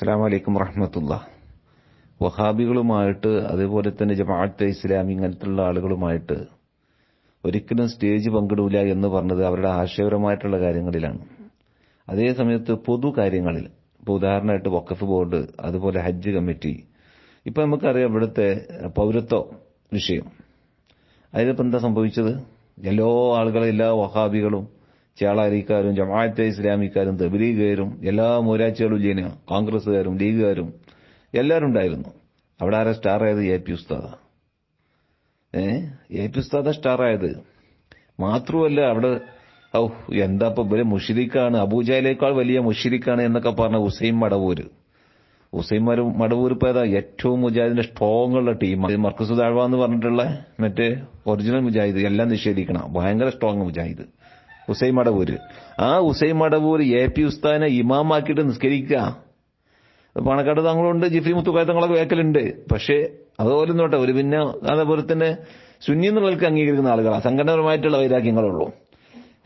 അസ്സാം വലൈക്കും വറഹമത്തുള്ള വഹാബികളുമായിട്ട് അതേപോലെ തന്നെ ജമാഅത്തെ ഇസ്ലാം ഇങ്ങനത്തുള്ള ആളുകളുമായിട്ട് ഒരിക്കലും സ്റ്റേജ് പങ്കിടൂല എന്ന് പറഞ്ഞത് അവരുടെ ആശയപരമായിട്ടുള്ള കാര്യങ്ങളിലാണ് അതേ സമയത്ത് പൊതു കാര്യങ്ങളിൽ ഇപ്പോൾ ഉദാഹരണമായിട്ട് വക്കഫ് ബോർഡ് അതുപോലെ ഹജ്ജ് കമ്മിറ്റി ഇപ്പം നമുക്കറിയാം ഇവിടുത്തെ പൗരത്വ വിഷയം അതിലിപ്പോൾ എന്താ സംഭവിച്ചത് എല്ലാ ആളുകളും എല്ലാ വഹാബികളും ചേളാരിക്കാരും ജമാഅത്തെ ഇസ്ലാമിക്കാരും തബലീഗുകാരും എല്ലാ മൂരാച്ചികളും ജന കോൺഗ്രസ്സുകാരും ലീഗുകാരും എല്ലാവരും ഉണ്ടായിരുന്നു അവിടെ ആരാ സ്റ്റാറായത് എ പി ഉസ്താദ ഏ എ പി ഉസ്താദ സ്റ്റാറായത് മാത്രമല്ല അവിടെ ഔ എന്താ ഇപ്പൊ വലിയ മുഷിരിക്കാണ് അബൂജയിലേക്കാൾ വലിയ മുഷിരിക്കാണ് എന്നൊക്കെ പറഞ്ഞ ഹുസൈൻ മടവൂര് ഹുസൈൻ മടവൂർ ഇപ്പൊ ഏതാ ഏറ്റവും മുജാഹിദിന്റെ ഉള്ള ടീമാണ് മർക്കസ് ദാഴ്വ എന്ന് പറഞ്ഞിട്ടുള്ള മറ്റേ ഒറിജിനൽ മുജാഹിദ് എല്ലാം നിഷേധിക്കണം ഭയങ്കര സ്ട്രോങ് മുജാഹിദ് ഉസൈം മടവൂര് ആ ഉസൈം മടവൂര് എ പി ഉസ്താദിനെ ഇമാമാക്കിയിട്ട് നിസ്കരിക്കുക പണക്കാട് തങ്ങളുണ്ട് ജിഫ്രി മുത്തുക്കായ തങ്ങളൊക്കെ വേക്കലുണ്ട് പക്ഷേ അതുപോലെ നോട്ടെ ഒരു പിന്നെ അതേപോലെ തന്നെ സുന്നി അംഗീകരിക്കുന്ന ആളുകളാണ് സംഘടനപരമായിട്ടുള്ള വൈരാഗ്യങ്ങളുള്ളൂ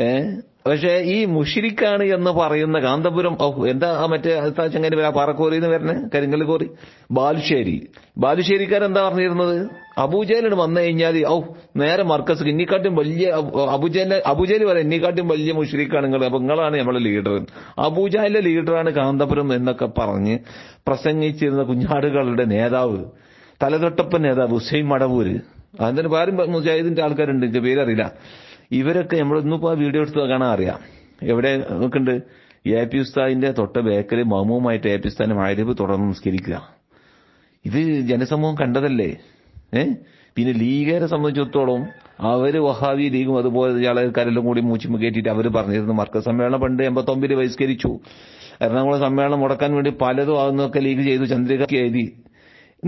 ഏഹ് പക്ഷെ ഈ മുഷിരിക്കാണ് എന്ന് പറയുന്ന കാന്തപുരം എന്താ മറ്റേ ചങ്ങാനി പാറക്കോറി എന്ന് പറഞ്ഞ കരിങ്കൽ കോറി ബാലുശ്ശേരി എന്താ പറഞ്ഞിരുന്നത് അബുജേലിന് വന്നു കഴിഞ്ഞാൽ ഔ നേരെ മർക്കസ് ഇന്നിക്കാട്ടും വലിയ അബുജേല അബുജേലി വരെ ഇന്നിക്കാട്ടും വലിയ മുഷിരിക്കാണ് നിങ്ങൾ അപ്പൊ നിങ്ങളാണ് നമ്മളെ ലീഡർ അബുജാലിന്റെ ലീഡറാണ് കാന്തപുരം എന്നൊക്കെ പറഞ്ഞ് പ്രസംഗിച്ചിരുന്ന കുഞ്ഞാടുകളുടെ നേതാവ് തലതൊട്ടപ്പൻ നേതാവ് ഹുസൈൻ മടവൂര് അതിന്റെ പാരം മുജാഹിദിന്റെ ആൾക്കാരുണ്ട് എന്റെ പേരറിയില്ല ഇവരൊക്കെ നമ്മൾ ഇന്നിപ്പോൾ ആ വീഡിയോ എടുത്ത് കാണാൻ അറിയാം എവിടെ നോക്കുന്നുണ്ട് എ പി ഉസ്താദിന്റെ തൊട്ട ബേക്കറി മൗമുമായിട്ട് എ പി ഉസ്താദിന്റെ മഴരിപ്പ് തുടർന്ന് നിസ്കരിക്കുക ഇത് ജനസമൂഹം കണ്ടതല്ലേ ഏ പിന്നെ ലീഗരെ സംബന്ധിച്ചിടത്തോളം അവര് വഹാബി ലീഗും അതുപോലെ ആൾക്കാരെല്ലാം കൂടി മൂച്ചിമ കയറ്റിയിട്ട് അവര് പറഞ്ഞിരുന്നു മർക്ക സമ്മേളനം പണ്ട് ഒമ്പതിൽ ബഹിഷ്കരിച്ചു എറണാകുളം സമ്മേളനം മുടക്കാൻ വേണ്ടി പലതും ആകുന്നൊക്കെ ലീഗ് ചെയ്തു ചന്ദ്രിക എഴുതി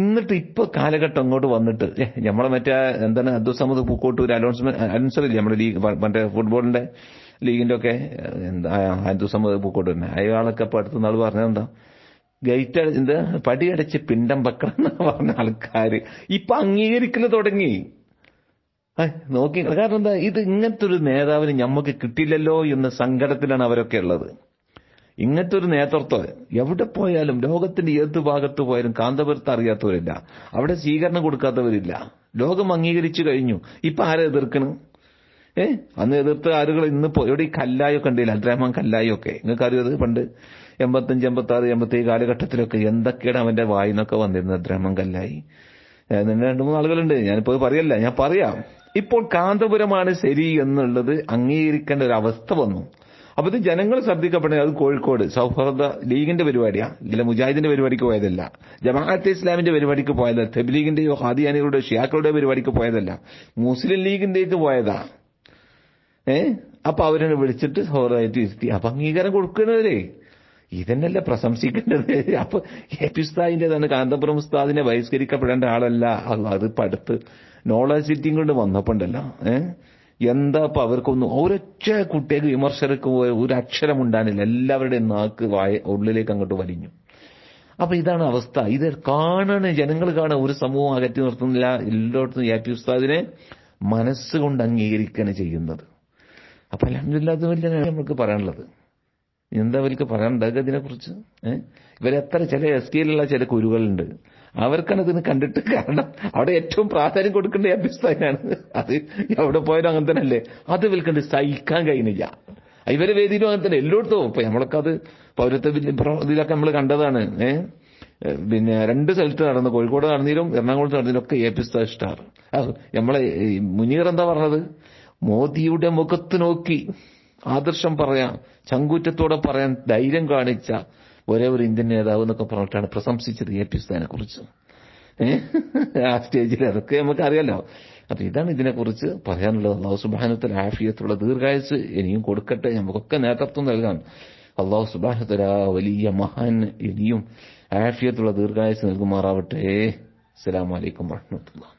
എന്നിട്ട് ഇപ്പൊ കാലഘട്ടം അങ്ങോട്ട് വന്നിട്ട് നമ്മളെ മറ്റേ എന്താണ് അബ്ദുൾ സമദ് ഒരു അലോൺസ്മെന്റ് അലോൺസറില്ലേ നമ്മുടെ ലീഗ് മറ്റേ ഫുട്ബോളിന്റെ ലീഗിന്റെ ഒക്കെ എന്താ പൂക്കോട്ട് തന്നെ അയാളൊക്കെ ഇപ്പൊ അടുത്ത നാൾ പറഞ്ഞതെന്താ ഗേറ്റ് എന്ത് പടിയടച്ച് പിണ്ടം വെക്കണം എന്ന് പറഞ്ഞ ആൾക്കാർ ഇപ്പൊ അംഗീകരിക്കുന്നത് തുടങ്ങി നോക്കി കാരണം എന്താ ഇത് ഇങ്ങനത്തെ ഒരു നേതാവിന് ഞമ്മക്ക് കിട്ടില്ലല്ലോ എന്ന സങ്കടത്തിലാണ് അവരൊക്കെ ഉള്ളത് ഇങ്ങനത്തെ ഒരു നേതൃത്വം എവിടെ പോയാലും ലോകത്തിന്റെ ഏത് ഭാഗത്ത് പോയാലും കാന്തപുരത്ത് അറിയാത്തവരില്ല അവിടെ സ്വീകരണം കൊടുക്കാത്തവരില്ല ലോകം അംഗീകരിച്ചു കഴിഞ്ഞു ഇപ്പൊ ആരെ എതിർക്കണ് ഏ അന്ന് എതിർത്ത ആളുകൾ ഇന്നിപ്പോ എവിടെ ഈ കല്ലായൊക്കെ ഉണ്ടല്ലേ അബ്ദുറഹ്മാൻ കല്ലായൊക്കെ നിങ്ങൾക്ക് അറിയത് പണ്ട് എൺപത്തഞ്ച് എൺപത്തി ആറ് എൺപത്തി കാലഘട്ടത്തിലൊക്കെ എന്തൊക്കെയാണ് അവന്റെ വായിന്നൊക്കെ വന്നിരുന്നത് അബ്ദുറഹ്മാൻ കല്ലായി നിന്നെ രണ്ടു മൂന്ന് ആളുകളുണ്ട് ഞാനിപ്പോ പറയല്ല ഞാൻ പറയാം ഇപ്പോൾ കാന്തപുരമാണ് ശരി എന്നുള്ളത് അംഗീകരിക്കേണ്ട ഒരു അവസ്ഥ വന്നു അപ്പോൾ ഇത് ജനങ്ങൾ ശ്രദ്ധിക്കപ്പെടുന്നത് അത് കോഴിക്കോട് സൗഹൃദ ലീഗിന്റെ പരിപാടിയാണ് ഇല്ല മുജാഹിദിന്റെ പരിപാടിക്ക് പോയതല്ല ജമാഅത്തെ ഇസ്ലാമിന്റെ പരിപാടിക്ക് പോയതല്ല തെബ്ലീഗിന്റെയോ ഹാദിയാനികളുടെ ഷിയാക്കളുടെ പരിപാടിക്ക് പോയതല്ല മുസ്ലിം ലീഗിന്റേക്ക് പോയതാ ഏ അപ്പൊ അവരെ വിളിച്ചിട്ട് സൗഹൃദമായിട്ട് ഇരുത്തി അപ്പൊ അംഗീകാരം കൊടുക്കണവരേ ഇതന്നെയല്ല പ്രശംസിക്കേണ്ടത് അപ്പൊ എ പി തന്നെ കാന്തപുരം ഉസ്താദിനെ ബഹിഷ്കരിക്കപ്പെടേണ്ട ആളല്ല അത് അത് നോളജ് സിറ്റിംഗ് കൊണ്ട് വന്നപ്പോണ്ടല്ലോ ഏഹ് ഇപ്പൊ അവർക്കൊന്നും ഒരൊറ്റ കുട്ടിക്ക് വിമർശകർക്ക് ഒരു അക്ഷരം ഉണ്ടാനില്ല എല്ലാവരുടെയും നാക്ക് വായ ഉള്ളിലേക്ക് അങ്ങോട്ട് വലിഞ്ഞു അപ്പൊ ഇതാണ് അവസ്ഥ ഇത് കാണാണ് ജനങ്ങൾ കാണാൻ ഒരു സമൂഹം അകറ്റി നിർത്തുന്നില്ല എല്ലായിടത്തും യാപ്പി ഉസ്താദിനെ മനസ്സുകൊണ്ട് അംഗീകരിക്കുകയാണ് ചെയ്യുന്നത് അപ്പൊ അല്ലാണ്ടില്ലാത്തവരിലാണ് നമുക്ക് പറയാനുള്ളത് എന്താ ഇവർക്ക് പറയാനുണ്ടാക്കുക ഇതിനെക്കുറിച്ച് ഏഹ് ഇവരെത്ര ചില എസ് കെയിലുള്ള ചില കുരുകളുണ്ട് അവർക്കാണ് ഇതിന് കണ്ടിട്ട് കാരണം അവിടെ ഏറ്റവും പ്രാധാന്യം കൊടുക്കേണ്ട അഭ്യസ്തനാണ് അത് അവിടെ പോയാലും അങ്ങനെ തന്നെ അല്ലേ അത് വിൽക്കണ്ട് സഹിക്കാൻ കഴിയുന്നില്ല ഇവരെ വേദിയിലും അങ്ങനെ തന്നെ എല്ലായിടത്തും ഇപ്പൊ നമ്മളൊക്കെ അത് പൗരത്വ ഇതിലൊക്കെ നമ്മൾ കണ്ടതാണ് ഏഹ് പിന്നെ രണ്ട് സ്ഥലത്ത് നടന്നു കോഴിക്കോട് നടന്നിരും എറണാകുളത്ത് നടന്നതിലും ഒക്കെ എ പി സ്റ്റാർ നമ്മളെ മുനീർ എന്താ പറഞ്ഞത് മോദിയുടെ മുഖത്ത് നോക്കി ആദർശം പറയാം ചങ്കൂറ്റത്തോടെ പറയാൻ ധൈര്യം കാണിച്ച ഒരേ ഒരു ഇന്ത്യൻ നേതാവ് എന്നൊക്കെ പറഞ്ഞിട്ടാണ് പ്രശംസിച്ചത് എ പി ഉസ്താനെ കുറിച്ച് ആ സ്റ്റേജിൽ അതൊക്കെ നമുക്കറിയാലോ അപ്പൊ ഇതാണ് ഇതിനെക്കുറിച്ച് പറയാനുള്ളത് അള്ളാഹു സുബാനത്തിൽ ആഫിയത്തുള്ള ദീർഘായുസ് ഇനിയും കൊടുക്കട്ടെ നമുക്കൊക്കെ നേതൃത്വം നൽകാൻ അള്ളാഹു സുബാനത്തിൽ ആ വലിയ മഹാൻ ഇനിയും ആഫിയത്തുള്ള ദീർഘായുസ് നൽകുമാറാവട്ടെ അസ്സലാമലൈക്കും വാഹമത്തുള്ള